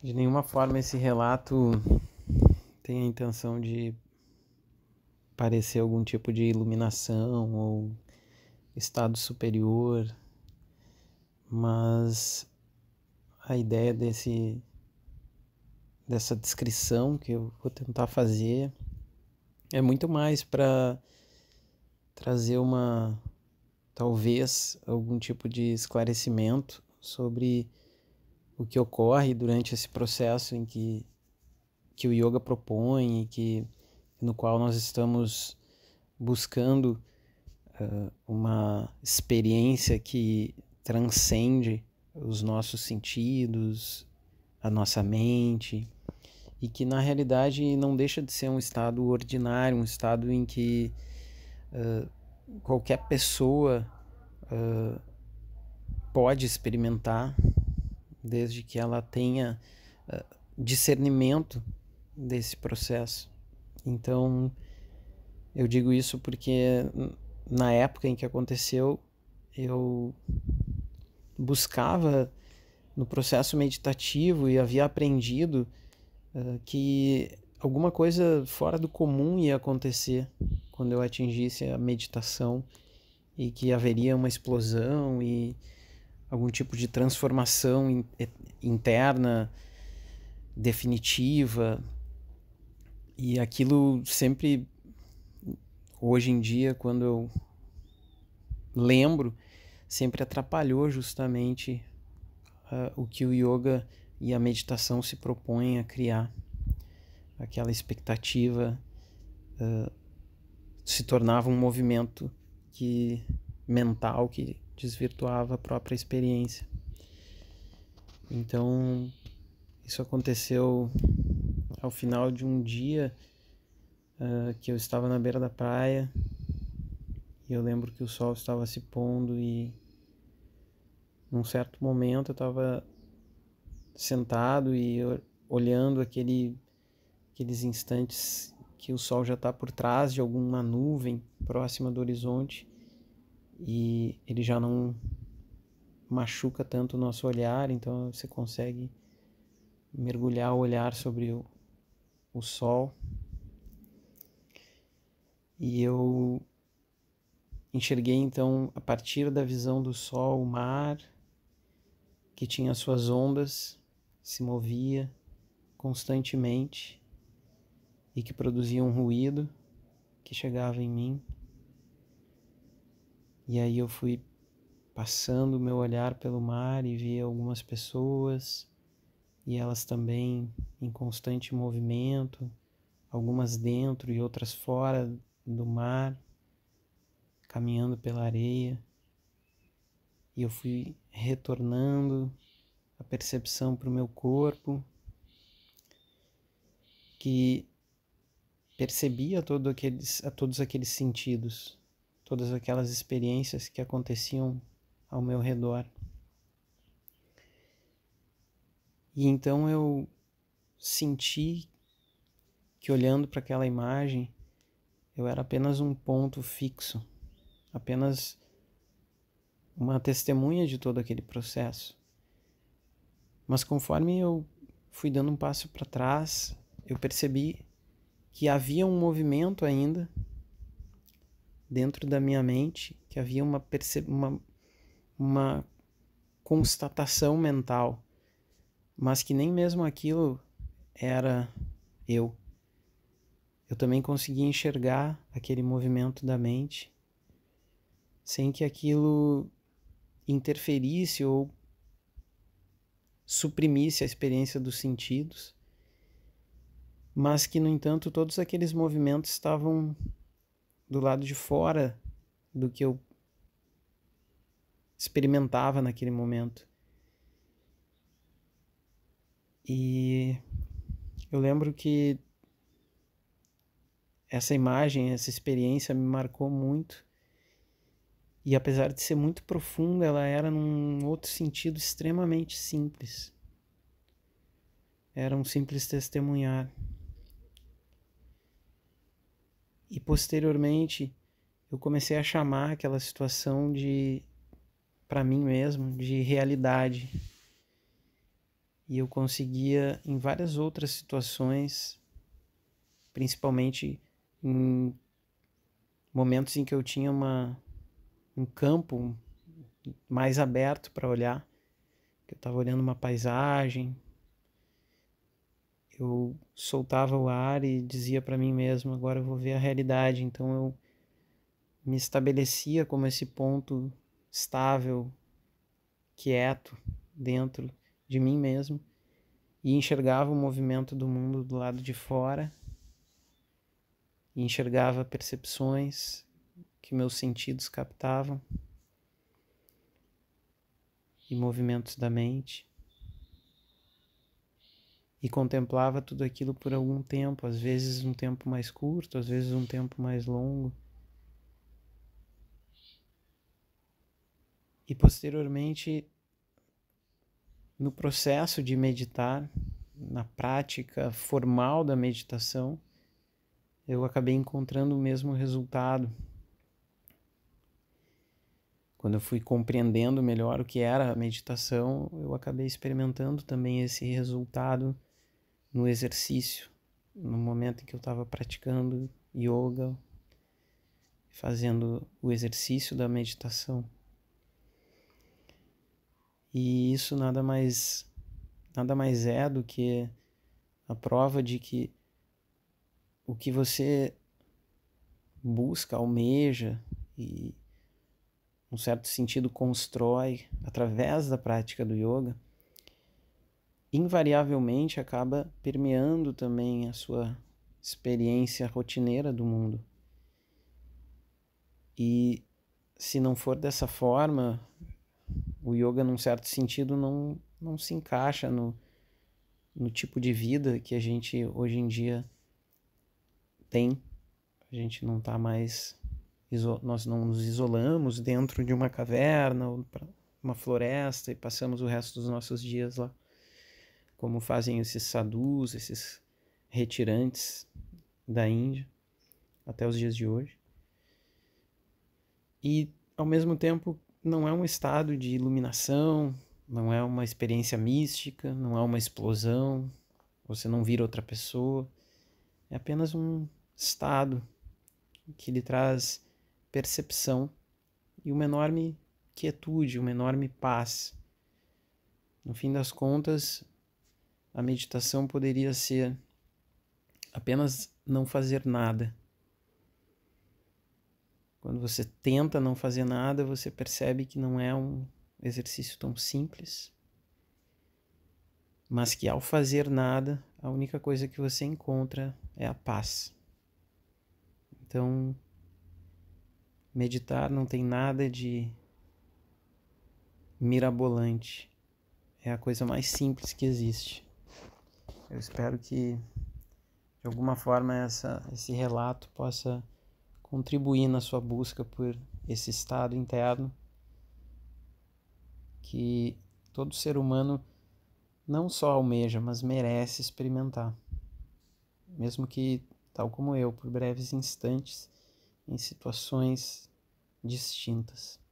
De nenhuma forma esse relato tem a intenção de parecer algum tipo de iluminação ou estado superior, mas a ideia desse dessa descrição que eu vou tentar fazer é muito mais para trazer uma talvez algum tipo de esclarecimento sobre o que ocorre durante esse processo em que, que o yoga propõe e que no qual nós estamos buscando uh, uma experiência que transcende os nossos sentidos, a nossa mente, e que na realidade não deixa de ser um estado ordinário, um estado em que uh, qualquer pessoa uh, pode experimentar desde que ela tenha ah, discernimento desse processo. Então, eu digo isso porque na época em que aconteceu, eu buscava no processo meditativo e havia aprendido uh, que alguma coisa fora do comum ia acontecer quando eu atingisse a meditação e que haveria uma explosão e algum tipo de transformação interna definitiva. E aquilo sempre, hoje em dia, quando eu lembro, sempre atrapalhou justamente uh, o que o yoga e a meditação se propõem a criar. Aquela expectativa uh, se tornava um movimento que mental que desvirtuava a própria experiência. Então, isso aconteceu ao final de um dia uh, que eu estava na beira da praia e eu lembro que o sol estava se pondo e num certo momento eu estava sentado e olhando aquele, aqueles instantes que o sol já está por trás de alguma nuvem próxima do horizonte e ele já não machuca tanto o nosso olhar, então você consegue mergulhar o olhar sobre o, o sol. E eu enxerguei então, a partir da visão do sol, o mar, que tinha suas ondas, se movia constantemente e que produzia um ruído que chegava em mim e aí eu fui passando o meu olhar pelo mar e vi algumas pessoas e elas também em constante movimento, algumas dentro e outras fora do mar, caminhando pela areia. E eu fui retornando a percepção para o meu corpo, que percebia todo aqueles, a todos aqueles sentidos todas aquelas experiências que aconteciam ao meu redor. E então eu senti que olhando para aquela imagem, eu era apenas um ponto fixo, apenas uma testemunha de todo aquele processo. Mas conforme eu fui dando um passo para trás, eu percebi que havia um movimento ainda dentro da minha mente que havia uma, uma, uma constatação mental, mas que nem mesmo aquilo era eu. Eu também conseguia enxergar aquele movimento da mente sem que aquilo interferisse ou suprimisse a experiência dos sentidos, mas que, no entanto, todos aqueles movimentos estavam do lado de fora do que eu experimentava naquele momento. E eu lembro que essa imagem, essa experiência me marcou muito. E apesar de ser muito profunda, ela era num outro sentido extremamente simples. Era um simples testemunhar. E posteriormente eu comecei a chamar aquela situação de para mim mesmo, de realidade. E eu conseguia em várias outras situações, principalmente em momentos em que eu tinha uma um campo mais aberto para olhar, que eu estava olhando uma paisagem, eu soltava o ar e dizia para mim mesmo: agora eu vou ver a realidade. Então eu me estabelecia como esse ponto estável, quieto, dentro de mim mesmo e enxergava o movimento do mundo do lado de fora e enxergava percepções que meus sentidos captavam e movimentos da mente e contemplava tudo aquilo por algum tempo, às vezes um tempo mais curto, às vezes um tempo mais longo. E posteriormente, no processo de meditar, na prática formal da meditação, eu acabei encontrando o mesmo resultado. Quando eu fui compreendendo melhor o que era a meditação, eu acabei experimentando também esse resultado no exercício, no momento em que eu estava praticando yoga, fazendo o exercício da meditação. E isso nada mais nada mais é do que a prova de que o que você busca, almeja e, num certo sentido, constrói através da prática do yoga invariavelmente acaba permeando também a sua experiência rotineira do mundo. E se não for dessa forma, o yoga, num certo sentido, não, não se encaixa no, no tipo de vida que a gente hoje em dia tem. A gente não está mais. Nós não nos isolamos dentro de uma caverna ou uma floresta e passamos o resto dos nossos dias lá como fazem esses sadhus, esses retirantes da Índia até os dias de hoje. E ao mesmo tempo não é um estado de iluminação, não é uma experiência mística, não é uma explosão, você não vira outra pessoa. É apenas um estado que lhe traz percepção e uma enorme quietude, uma enorme paz. No fim das contas, a meditação poderia ser apenas não fazer nada. Quando você tenta não fazer nada, você percebe que não é um exercício tão simples, mas que ao fazer nada, a única coisa que você encontra é a paz. Então, meditar não tem nada de mirabolante. É a coisa mais simples que existe. Eu espero que, de alguma forma, essa, esse relato possa contribuir na sua busca por esse estado interno que todo ser humano não só almeja, mas merece experimentar. Mesmo que, tal como eu, por breves instantes, em situações distintas.